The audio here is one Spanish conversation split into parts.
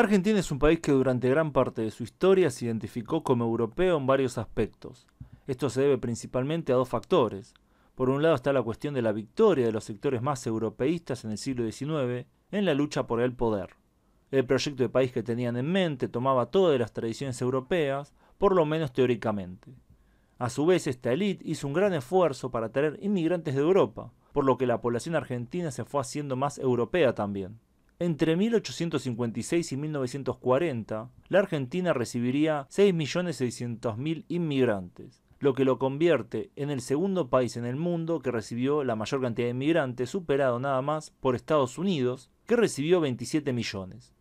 Argentina es un país que durante gran parte de su historia se identificó como europeo en varios aspectos. Esto se debe principalmente a dos factores. Por un lado está la cuestión de la victoria de los sectores más europeístas en el siglo XIX en la lucha por el poder. El proyecto de país que tenían en mente tomaba todas las tradiciones europeas, por lo menos teóricamente. A su vez, esta élite hizo un gran esfuerzo para atraer inmigrantes de Europa, por lo que la población argentina se fue haciendo más europea también. Entre 1856 y 1940, la Argentina recibiría 6.600.000 inmigrantes, lo que lo convierte en el segundo país en el mundo que recibió la mayor cantidad de inmigrantes, superado nada más por Estados Unidos, que recibió 27 millones.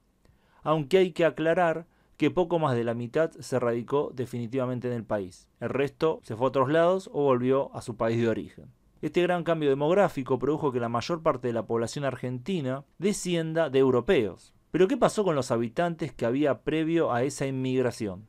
Aunque hay que aclarar que poco más de la mitad se radicó definitivamente en el país. El resto se fue a otros lados o volvió a su país de origen. Este gran cambio demográfico produjo que la mayor parte de la población argentina descienda de europeos. Pero ¿qué pasó con los habitantes que había previo a esa inmigración?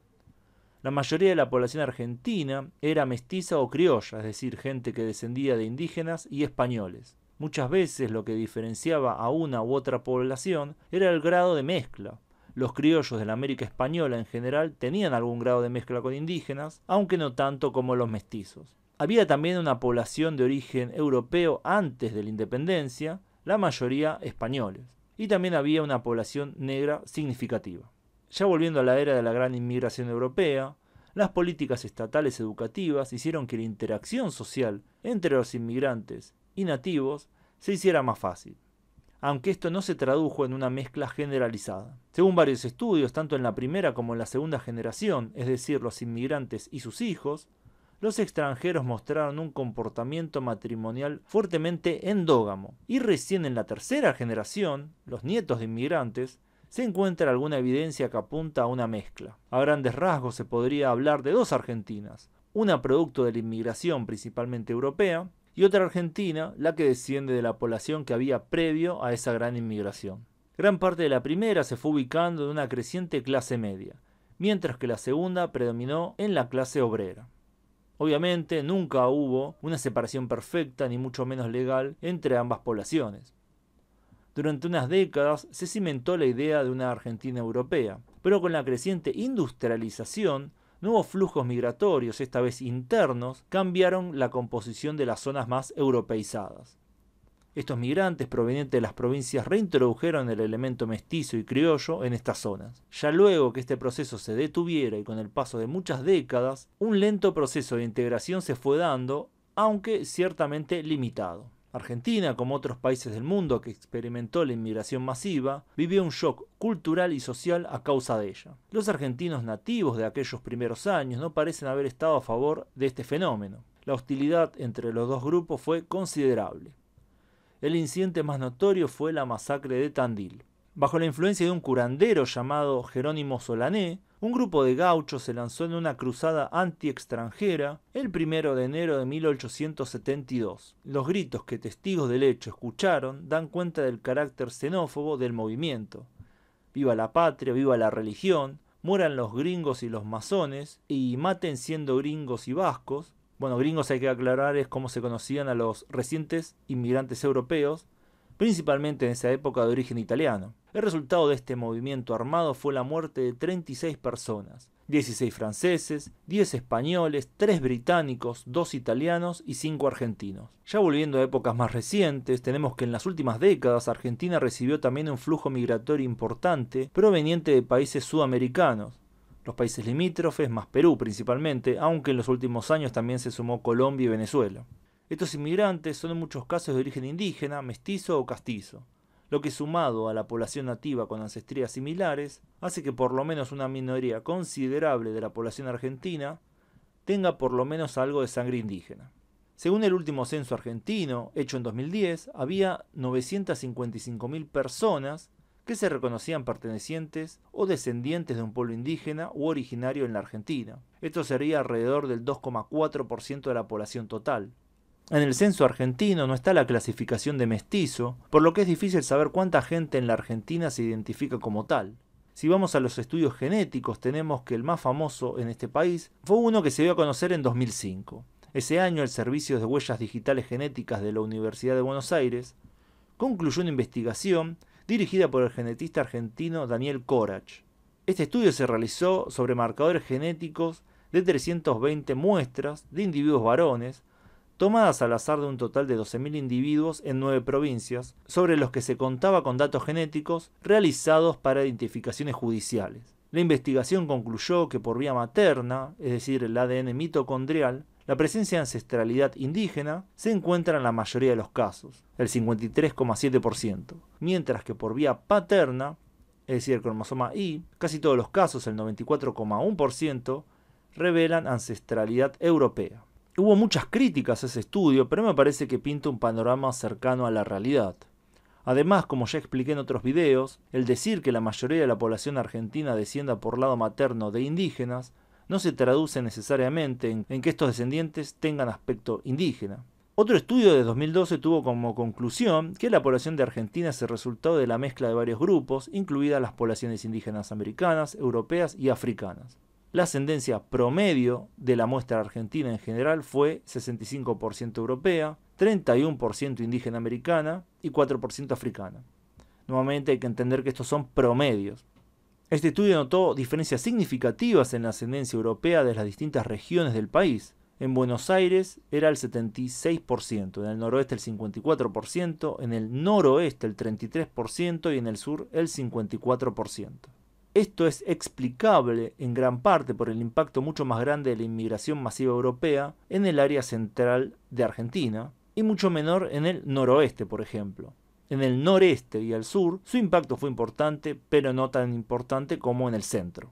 La mayoría de la población argentina era mestiza o criolla, es decir, gente que descendía de indígenas y españoles. Muchas veces lo que diferenciaba a una u otra población era el grado de mezcla. Los criollos de la América española en general tenían algún grado de mezcla con indígenas, aunque no tanto como los mestizos. Había también una población de origen europeo antes de la independencia, la mayoría españoles, y también había una población negra significativa. Ya volviendo a la era de la gran inmigración europea, las políticas estatales educativas hicieron que la interacción social entre los inmigrantes y nativos se hiciera más fácil, aunque esto no se tradujo en una mezcla generalizada. Según varios estudios, tanto en la primera como en la segunda generación, es decir, los inmigrantes y sus hijos, los extranjeros mostraron un comportamiento matrimonial fuertemente endógamo. Y recién en la tercera generación, los nietos de inmigrantes, se encuentra alguna evidencia que apunta a una mezcla. A grandes rasgos se podría hablar de dos Argentinas, una producto de la inmigración principalmente europea, y otra Argentina, la que desciende de la población que había previo a esa gran inmigración. Gran parte de la primera se fue ubicando en una creciente clase media, mientras que la segunda predominó en la clase obrera. Obviamente nunca hubo una separación perfecta ni mucho menos legal entre ambas poblaciones. Durante unas décadas se cimentó la idea de una Argentina europea, pero con la creciente industrialización, nuevos flujos migratorios, esta vez internos, cambiaron la composición de las zonas más europeizadas. Estos migrantes provenientes de las provincias reintrodujeron el elemento mestizo y criollo en estas zonas. Ya luego que este proceso se detuviera y con el paso de muchas décadas, un lento proceso de integración se fue dando, aunque ciertamente limitado. Argentina, como otros países del mundo que experimentó la inmigración masiva, vivió un shock cultural y social a causa de ella. Los argentinos nativos de aquellos primeros años no parecen haber estado a favor de este fenómeno. La hostilidad entre los dos grupos fue considerable. El incidente más notorio fue la masacre de Tandil. Bajo la influencia de un curandero llamado Jerónimo Solané, un grupo de gauchos se lanzó en una cruzada anti-extranjera el primero de enero de 1872. Los gritos que testigos del hecho escucharon dan cuenta del carácter xenófobo del movimiento. Viva la patria, viva la religión, mueran los gringos y los masones, y maten siendo gringos y vascos, bueno, gringos hay que aclarar es cómo se conocían a los recientes inmigrantes europeos, principalmente en esa época de origen italiano. El resultado de este movimiento armado fue la muerte de 36 personas, 16 franceses, 10 españoles, 3 británicos, 2 italianos y 5 argentinos. Ya volviendo a épocas más recientes, tenemos que en las últimas décadas Argentina recibió también un flujo migratorio importante proveniente de países sudamericanos, los países limítrofes, más Perú principalmente, aunque en los últimos años también se sumó Colombia y Venezuela. Estos inmigrantes son en muchos casos de origen indígena, mestizo o castizo, lo que sumado a la población nativa con ancestrías similares, hace que por lo menos una minoría considerable de la población argentina tenga por lo menos algo de sangre indígena. Según el último censo argentino, hecho en 2010, había 955.000 personas que se reconocían pertenecientes o descendientes de un pueblo indígena u originario en la Argentina. Esto sería alrededor del 2,4% de la población total. En el censo argentino no está la clasificación de mestizo, por lo que es difícil saber cuánta gente en la Argentina se identifica como tal. Si vamos a los estudios genéticos, tenemos que el más famoso en este país fue uno que se dio a conocer en 2005. Ese año el Servicio de Huellas Digitales Genéticas de la Universidad de Buenos Aires concluyó una investigación dirigida por el genetista argentino Daniel Corach. Este estudio se realizó sobre marcadores genéticos de 320 muestras de individuos varones, tomadas al azar de un total de 12.000 individuos en nueve provincias, sobre los que se contaba con datos genéticos realizados para identificaciones judiciales. La investigación concluyó que por vía materna, es decir, el ADN mitocondrial, la presencia de ancestralidad indígena se encuentra en la mayoría de los casos, el 53,7%, mientras que por vía paterna, es decir, el cromosoma Y, casi todos los casos, el 94,1%, revelan ancestralidad europea. Hubo muchas críticas a ese estudio, pero me parece que pinta un panorama cercano a la realidad. Además, como ya expliqué en otros videos, el decir que la mayoría de la población argentina descienda por lado materno de indígenas no se traduce necesariamente en, que estos descendientes tengan aspecto indígena. Otro estudio de 2012 tuvo como conclusión que la población de Argentina es el resultado de la mezcla de varios grupos, incluidas las poblaciones indígenas americanas, europeas y africanas. La ascendencia promedio de la muestra argentina en general fue 65% europea, 31% indígena americana y 4% africana. Nuevamente hay que entender que estos son promedios. Este estudio notó diferencias significativas en la ascendencia europea de las distintas regiones del país. En Buenos Aires era el 76%, en el noroeste el 54%, en el noroeste el 33% y en el sur el 54%. Esto es explicable en gran parte por el impacto mucho más grande de la inmigración masiva europea en el área central de Argentina y mucho menor en el noroeste, por ejemplo en el noreste y al sur, su impacto fue importante, pero no tan importante como en el centro.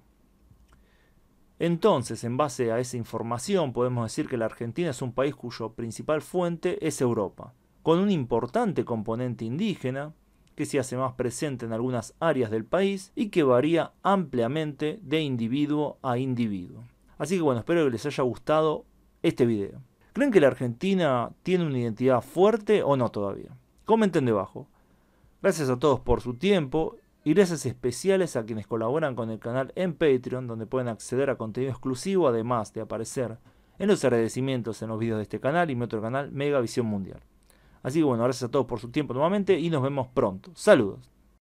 Entonces, en base a esa información, podemos decir que la Argentina es un país cuyo principal fuente es Europa, con un importante componente indígena, que se hace más presente en algunas áreas del país y que varía ampliamente de individuo a individuo. Así que bueno, espero que les haya gustado este video. ¿Creen que la Argentina tiene una identidad fuerte o no todavía? Comenten debajo. Gracias a todos por su tiempo y gracias especiales a quienes colaboran con el canal en Patreon, donde pueden acceder a contenido exclusivo, además de aparecer en los agradecimientos en los videos de este canal y mi otro canal, Mega Visión Mundial. Así que bueno, gracias a todos por su tiempo nuevamente y nos vemos pronto. Saludos.